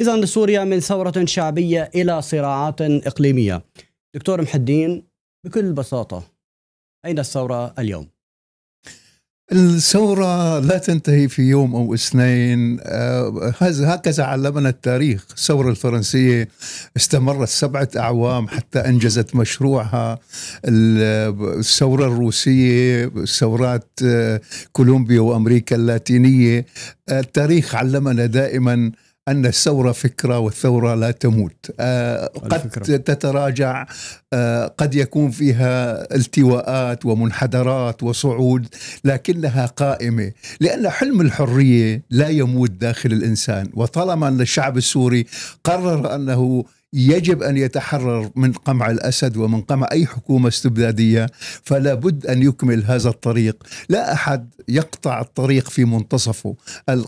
إذا سوريا من ثورة شعبية إلى صراعات إقليمية دكتور محدين بكل بساطة أين الثورة اليوم؟ الثورة لا تنتهي في يوم أو اثنين هذا آه، هكذا علمنا التاريخ الثورة الفرنسية استمرت سبعة أعوام حتى أنجزت مشروعها الثورة الروسية ثورات آه، كولومبيا وأمريكا اللاتينية آه، التاريخ علمنا دائما أن الثورة فكرة والثورة لا تموت آه، قد تتراجع آه، قد يكون فيها التواءات ومنحدرات وصعود لكنها قائمة لأن حلم الحرية لا يموت داخل الإنسان وطالما أن الشعب السوري قرر أنه يجب أن يتحرر من قمع الأسد ومن قمع أي حكومة استبدادية فلا بد أن يكمل هذا الطريق لا أحد يقطع الطريق في منتصفه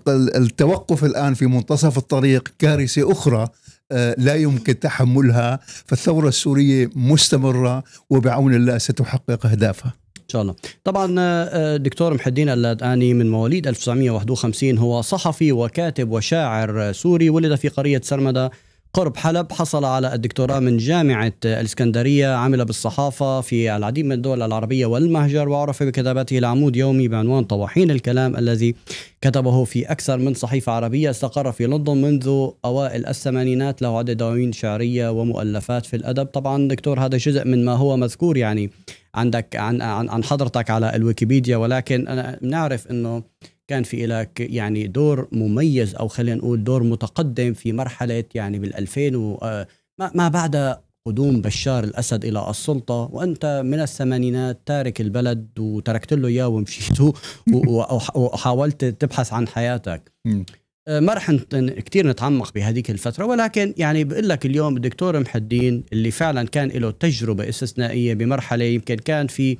التوقف الآن في منتصف الطريق كارثة أخرى آه، لا يمكن تحملها فالثورة السورية مستمرة وبعون الله ستحقق أهدافها ان شاء الله طبعا آه، آه، دكتور محدين اللاداني من مواليد 1951 هو صحفي وكاتب وشاعر سوري ولد في قريه سرمده قرب حلب حصل على الدكتوراه من جامعة الإسكندرية عمل بالصحافة في العديد من الدول العربية والمهجر وعرف بكتابته العمود يومي بعنوان طواحين الكلام الذي كتبه في أكثر من صحيفة عربية استقر في لندن منذ أوائل الثمانينات له عدة دواوين شعرية ومؤلفات في الأدب طبعا دكتور هذا جزء من ما هو مذكور يعني عندك عن عن, عن حضرتك على الويكيبيديا ولكن أنا نعرف أنه كان في لك يعني دور مميز او خلينا نقول دور متقدم في مرحله يعني بال 2000 آه، ما بعد قدوم بشار الاسد الى السلطه وانت من الثمانينات تارك البلد وتركت له اياه ومشيت وحاولت تبحث عن حياتك آه، ما رح كثير نتعمق بهذيك الفترة ولكن يعني بقول لك اليوم الدكتور محدين اللي فعلا كان له تجربة استثنائية بمرحلة يمكن كان في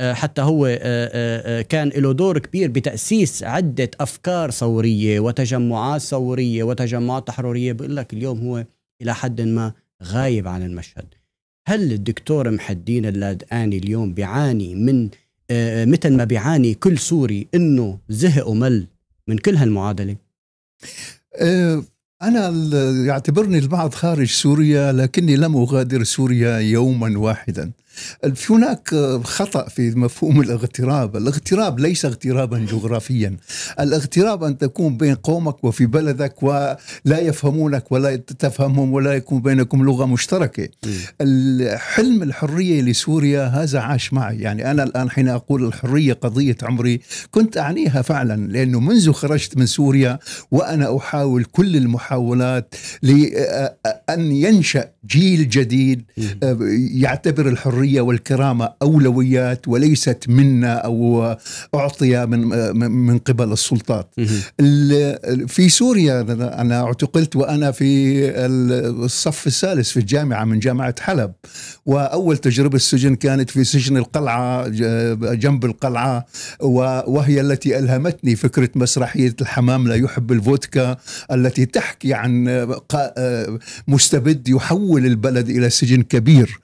آه، حتى هو آه، آه، كان له دور كبير بتأسيس عدة أفكار ثورية وتجمعات ثورية وتجمعات تحررية بقول لك اليوم هو إلى حد ما غايب عن المشهد هل الدكتور محدين اللادقاني اليوم بيعاني من مثل ما بيعاني كل سوري انه زهق ومل من كل هالمعادله؟ انا يعتبرني البعض خارج سوريا لكني لم اغادر سوريا يوما واحدا في هناك آه، خطا في مفهوم الاغتراب الاغتراب ليس اغترابا جغرافيا الاغتراب ان تكون بين قومك وفي بلدك ولا يفهمونك ولا تفهمهم ولا يكون بينكم لغه مشتركه حلم الحريه لسوريا هذا عاش معي يعني انا الان حين اقول الحريه قضيه عمري كنت اعنيها فعلا لانه منذ خرجت من سوريا وانا احاول كل المحاولات لان آه، آه، ينشا جيل جديد يعتبر الحريه الحريه والكرامه اولويات وليست منا او اعطي من من قبل السلطات. في سوريا انا اعتقلت وانا في الصف الثالث في الجامعه من جامعه حلب واول تجربه سجن كانت في سجن القلعه جنب القلعه وهي التي الهمتني فكره مسرحيه الحمام لا يحب الفودكا التي تحكي عن مستبد يحول البلد الى سجن كبير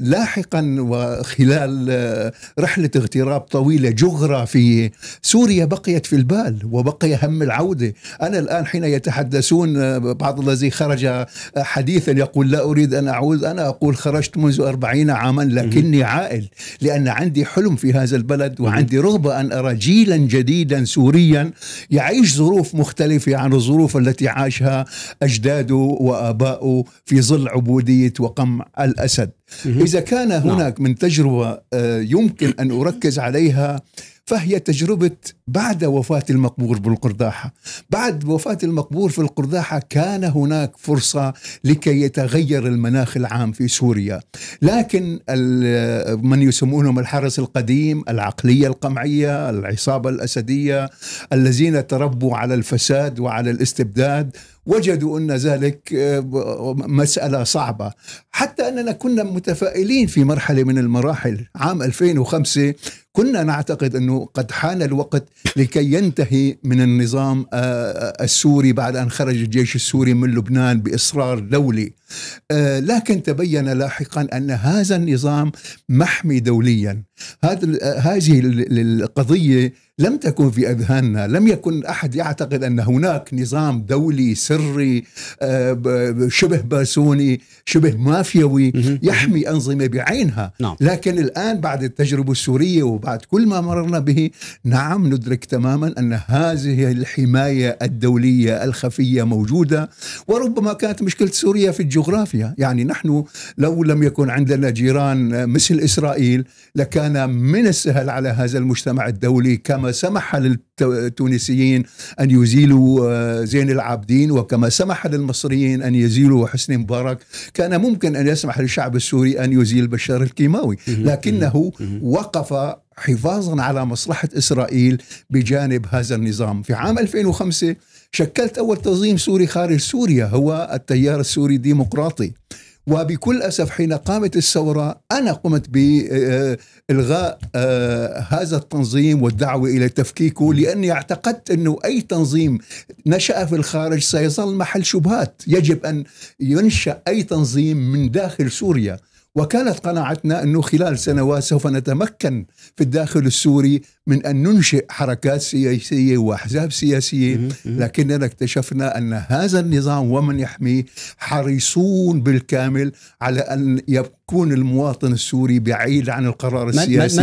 لاحقا وخلال آه، رحلة اغتراب طويلة جغرافية سوريا بقيت في البال وبقي هم العودة أنا الآن حين يتحدثون آه، بعض الذي خرج آه، حديثا يقول لا أريد أن أعود أنا أقول خرجت منذ أربعين عاما لكني عائل لأن عندي حلم في هذا البلد وعندي رغبة أن أرى جيلا جديدا سوريا يعيش ظروف مختلفة عن الظروف التي عاشها أجداده وآباؤه في ظل عبودية وقمع الأسد إذا كان نعم. هناك من تجربة آه، يمكن أن أركز عليها فهي تجربة بعد وفاة المقبور بالقرداحة بعد وفاة المقبور في القرداحة كان هناك فرصة لكي يتغير المناخ العام في سوريا لكن من يسمونهم الحرس القديم العقلية القمعية العصابة الأسدية الذين تربوا على الفساد وعلى الاستبداد وجدوا أن ذلك آه، مسألة صعبة حتى أننا كنا متفائلين في مرحلة من المراحل عام 2005 كنا نعتقد أنه قد حان الوقت لكي ينتهي من النظام آه، آه، السوري بعد أن خرج الجيش السوري من لبنان بإصرار دولي لكن تبين لاحقا أن هذا النظام محمي دوليا هذه القضية لم تكن في اذهاننا، لم يكن احد يعتقد ان هناك نظام دولي سري آه، شبه باسوني، شبه مافيوي يحمي انظمه بعينها، نعم. لكن الان بعد التجربه السوريه وبعد كل ما مررنا به، نعم ندرك تماما ان هذه الحمايه الدوليه الخفيه موجوده، وربما كانت مشكله سوريا في الجغرافيا، يعني نحن لو لم يكن عندنا جيران مثل اسرائيل لكان من السهل على هذا المجتمع الدولي كما سمح للتونسيين أن يزيلوا آه، زين العابدين وكما سمح للمصريين أن يزيلوا حسني مبارك كان ممكن أن يسمح للشعب السوري أن يزيل بشار الكيماوي لكنه وقف حفاظا على مصلحة إسرائيل بجانب هذا النظام في عام 2005 شكلت أول تنظيم سوري خارج سوريا هو التيار السوري الديمقراطي وبكل أسف حين قامت الثورة أنا قمت بإلغاء آه، هذا التنظيم والدعوة إلى تفكيكه لأني اعتقدت أنه أي تنظيم نشأ في الخارج سيظل محل شبهات يجب أن ينشأ أي تنظيم من داخل سوريا وكانت قناعتنا أنه خلال سنوات سوف نتمكن في الداخل السوري من أن ننشئ حركات سياسية وأحزاب سياسية لكننا اكتشفنا أن هذا النظام ومن يحميه حريصون بالكامل على أن يكون المواطن السوري بعيد عن القرار السياسي